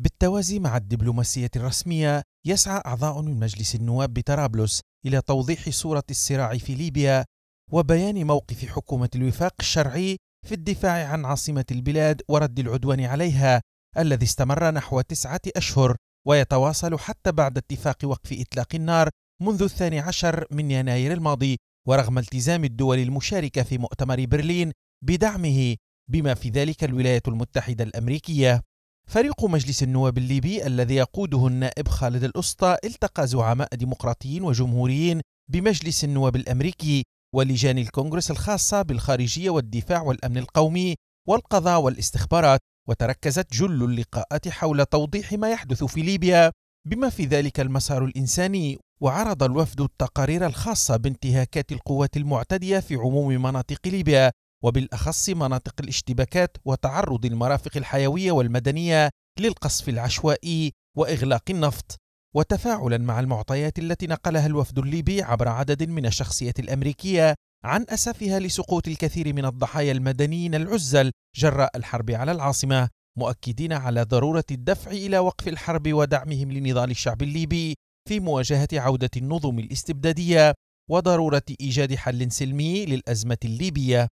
بالتوازي مع الدبلوماسية الرسمية يسعى أعضاء من مجلس النواب بطرابلس إلى توضيح صورة الصراع في ليبيا وبيان موقف حكومة الوفاق الشرعي في الدفاع عن عاصمة البلاد ورد العدوان عليها الذي استمر نحو تسعة أشهر ويتواصل حتى بعد اتفاق وقف إطلاق النار منذ الثاني عشر من يناير الماضي ورغم التزام الدول المشاركة في مؤتمر برلين بدعمه بما في ذلك الولايات المتحدة الأمريكية فريق مجلس النواب الليبي الذي يقوده النائب خالد الأسطى التقى زعماء ديمقراطيين وجمهوريين بمجلس النواب الأمريكي ولجان الكونغرس الخاصة بالخارجية والدفاع والأمن القومي والقضاء والاستخبارات وتركزت جل اللقاءات حول توضيح ما يحدث في ليبيا بما في ذلك المسار الإنساني وعرض الوفد التقارير الخاصة بانتهاكات القوات المعتدية في عموم مناطق ليبيا وبالأخص مناطق الاشتباكات وتعرض المرافق الحيوية والمدنية للقصف العشوائي وإغلاق النفط وتفاعلا مع المعطيات التي نقلها الوفد الليبي عبر عدد من الشخصية الأمريكية عن أسفها لسقوط الكثير من الضحايا المدنيين العزل جراء الحرب على العاصمة مؤكدين على ضرورة الدفع إلى وقف الحرب ودعمهم لنضال الشعب الليبي في مواجهة عودة النظم الاستبدادية وضرورة إيجاد حل سلمي للأزمة الليبية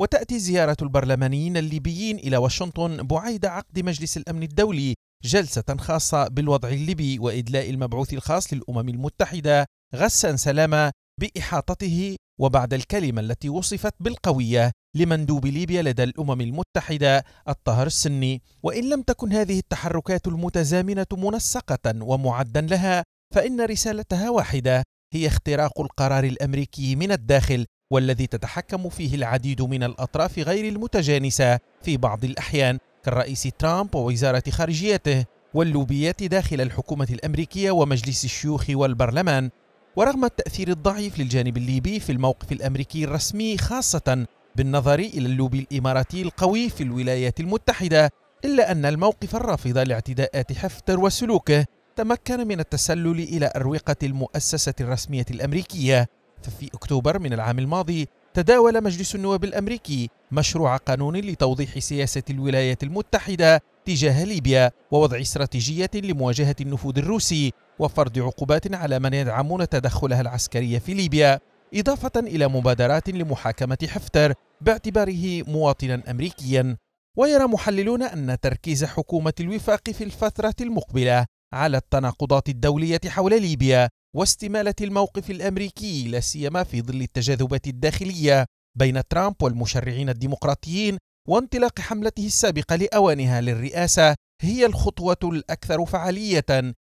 وتأتي زيارة البرلمانيين الليبيين إلى واشنطن بعيد عقد مجلس الأمن الدولي جلسة خاصة بالوضع الليبي وإدلاء المبعوث الخاص للأمم المتحدة غسان سلامة بإحاطته وبعد الكلمة التي وصفت بالقوية لمندوب ليبيا لدى الأمم المتحدة الطهر السني وإن لم تكن هذه التحركات المتزامنة منسقة ومعدا لها فإن رسالتها واحدة هي اختراق القرار الأمريكي من الداخل والذي تتحكم فيه العديد من الأطراف غير المتجانسة في بعض الأحيان كالرئيس ترامب ووزارة خارجيته واللوبيات داخل الحكومة الأمريكية ومجلس الشيوخ والبرلمان ورغم التأثير الضعيف للجانب الليبي في الموقف الأمريكي الرسمي خاصة بالنظر إلى اللوبي الإماراتي القوي في الولايات المتحدة إلا أن الموقف الرافض لاعتداءات حفتر وسلوكه تمكن من التسلل إلى أروقة المؤسسة الرسمية الأمريكية في أكتوبر من العام الماضي تداول مجلس النواب الأمريكي مشروع قانون لتوضيح سياسة الولايات المتحدة تجاه ليبيا ووضع استراتيجية لمواجهة النفوذ الروسي وفرض عقوبات على من يدعمون تدخلها العسكري في ليبيا إضافة إلى مبادرات لمحاكمة حفتر باعتباره مواطنا أمريكيا ويرى محللون أن تركيز حكومة الوفاق في الفترة المقبلة على التناقضات الدولية حول ليبيا واستماله الموقف الامريكي لا سيما في ظل التجاذبات الداخليه بين ترامب والمشرعين الديمقراطيين وانطلاق حملته السابقه لاوانها للرئاسه هي الخطوه الاكثر فعاليه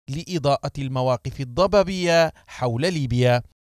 لاضاءه المواقف الضبابيه حول ليبيا